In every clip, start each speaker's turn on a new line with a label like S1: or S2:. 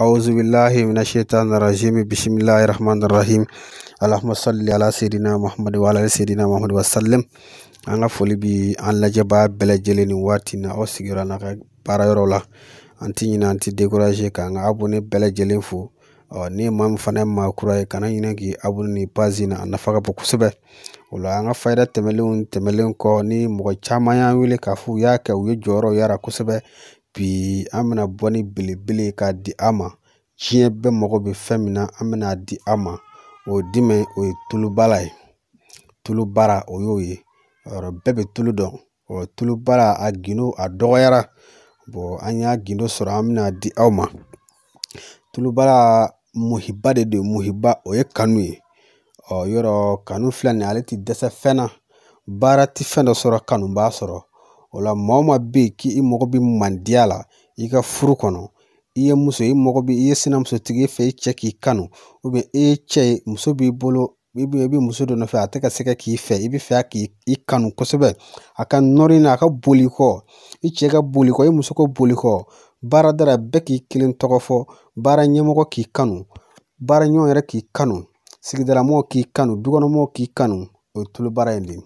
S1: أعوذ بالله من الشيطان الرجيم بسم الله الرحمن الرحيم اللهم صل على سيدنا محمد وعلى سيدنا محمد وسلم an ka foli bi an lajɛbaa bɛɛ lajɛlen nin waati na aw sigiyɔrɔ n'a ka baarayɔrɔ la an ti ɲinɛ an ti décourager k'an ka abonné bɛɛ lajɛlen fo ɔ ni maa min fana ye maa kura ye kana ɲinɛ k'i abonné nin page in na a nafa ka bon kosɛbɛ o la an ka fayida tɛmɛnenw tɛmɛnen kɔ ni mɔgɔ caman y'an wele k'a fɔ u y'a kɛ u ye jɔyɔrɔw y'a la kosɛbɛ bi an bɛna bɔ ni belebele ye k'a di a ma diɲɛ bɛɛ mago be fɛn min na an bɛna di a ma o ye jumɛn o ye tulu baara ye tulu baara o y'o ye bɛɛ bɛ tulu dɔn tulu baara a gindo a dɔgɔyara an y'a gindo sɔrɔ an bɛna di aw ma tulu muhiba de don muhiba o ye kanu ye yɔrɔ kanu filɛ nin ye ale tɛ dɛsɛ fɛn na baara tɛ fɛn dɔ sɔrɔ kanu b'a sɔrɔ o la maa o maa bɛ yen k'i mago bɛ mandiya la i ka furu kɔnɔ i ye muso i mago bɛ i ye sinamusotigi fɛ i cɛ k'i kanu i ye cɛ ye muso b'i bolo i bɛ muso dɔ nɔfɛ a tɛ ka se ka k'i fɛ i bɛ fɛ k'i kanu kosɛbɛ a ka nɔrɔ in na a ka boli kɔ i cɛ ka boli kɔ i muso ka boli kɔ baarada la bɛɛ k'i kelen tɔgɔ fɔ baara ɲɛmɔgɔ k'i kanu baara ɲɔgɔn yɛrɛ k'i kanu sigidalamɔgɔ k'i kanu dukɔnɔmɔgɔw k'i kanu o ye tulo baara in de ye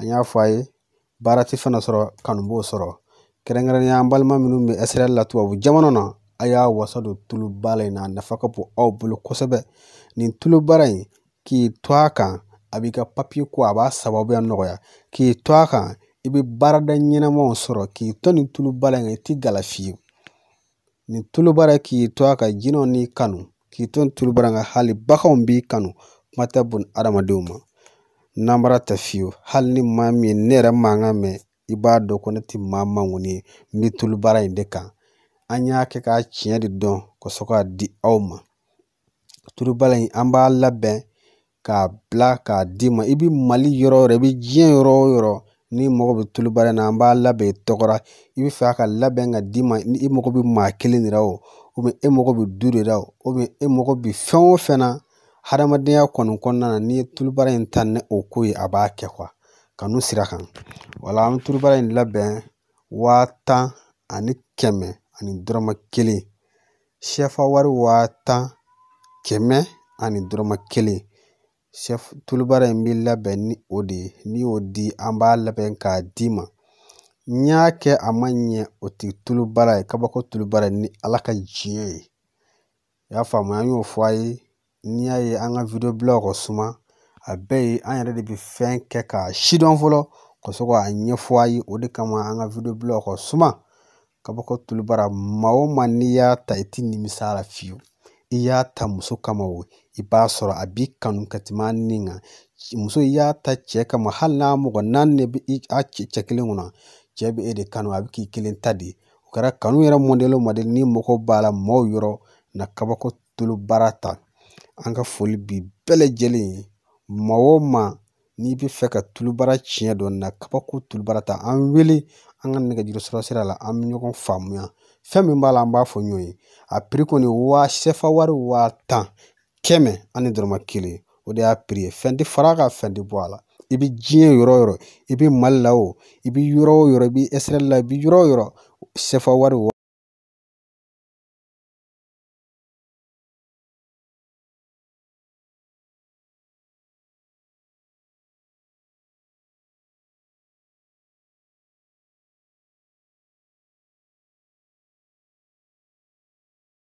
S1: an y'a fɔ a ye baara ti fana sɔrɔ kanu b'o sɔrɔ kɛrɛnkɛrɛnnenya an balima minnu bɛ ɛsrɛli la tubabu jamana na a y'a wasa don tulu baara in na a nafa ka bon aw bolo kosɛbɛ nin tulu baara in k'i to a kan a b'i ka papiye ko a b'a sababuya nɔgɔya k'i to a kan i bɛ baarada ɲɛnamaw sɔrɔ k'i to nin tulu baara in kan i t'i gala fiyewu nin tulu baara k'i to a kan jinɛw n'i kanu k'i to nin tulu baara in kan hali baganw b'i kanu kuma tɛ bun adamadenw ma Namara ta fiyewu hali ni maa min ye ne yɛrɛ mankan mɛn i b'a dɔn ko ne tɛ maa mankun ye n bɛ tulu baara in de kan an y'a kɛ k'a tiɲɛ de dɔn ka sɔrɔ k'a di aw ma tulu baara in an b'a labɛn k'a bila k'a d'i ma i bɛ mali yɔrɔ o yɔrɔ i bɛ diɲɛ yɔrɔ o yɔrɔ n'i mago bɛ tulu baara in na an b'a labɛn i tɔgɔra i bɛ fɛ a ka labɛn ka d'i ma ni i e mago bɛ maa kelen de la o e mago bɛ du de la o e mago bɛ fɛn o fɛn na Hadamadenya kɔni kɔnɔna na n'i ye tulu baara in ta ni o ko ye a b'a kɛ ka n'u sira kan wala an bɛ tulu baara in labɛn waa tan ani kɛmɛ ani dɔrɔmɛ kelen sɛfa wari waa tan kɛmɛ ani dɔrɔmɛ kelen sɛ tulu in bɛ labɛn ni o de ye n'i y'o di an b'a labɛn k'a d'i ma n y'a kɛ a ma ɲɛ o tɛ tulu ye kabako tulu ni ala ka diɲɛ ye i y'a faamu an y'o fɔ a ye n'i y'a ye an ka ka suma a bɛɛ ye an yɛrɛ de bɛ fɛn kɛ k'a sidɔn fɔlɔ ka se k'a ɲɛfɔ a ye o de kama an ka ka suma ka bɔ ka tulu baara maa o maa n'i y'a ta i ti nimisa la fiyewu i y'a ta muso kama o i b'a sɔrɔ a b'i kanu ka tɛmɛ a ni kan muso i y'a ta cɛ kama hali n'a mɔgɔ naani de bɛ a cɛ kelen kunna cɛ bɛ e de kanu a bɛ k'i kelen ta de o kɛra kanu yɛrɛ mɔdɛli o mɔdɛli ni mɔgɔ b'a la maaw yɔrɔ na kabako tulu baara ta an ka foli bi bɛɛ lajɛlen ye maa o maa n'i bɛ fɛ ka tulu baara tiɲɛ dɔn na kabako tulu baara ta an wele an ka nɛgɛjuru sira sira la an bɛ ɲɔgɔn faamuya fɛn min b'a la an b'a fɔ ɲɔgɔn ye a piri kɔni waa sɛfa wari waa tan kɛmɛ ani dɔrɔmɛ kelen o de y'a piri ye fɛn tɛ far'a kan fɛn tɛ bɔ a la i bɛ diɲɛ yɔrɔ o yɔrɔ i bɛ mali la o i bɛ yɔrɔ o yɔrɔ i bɛ la i bɛ yɔrɔ o yɔrɔ sɛfa wari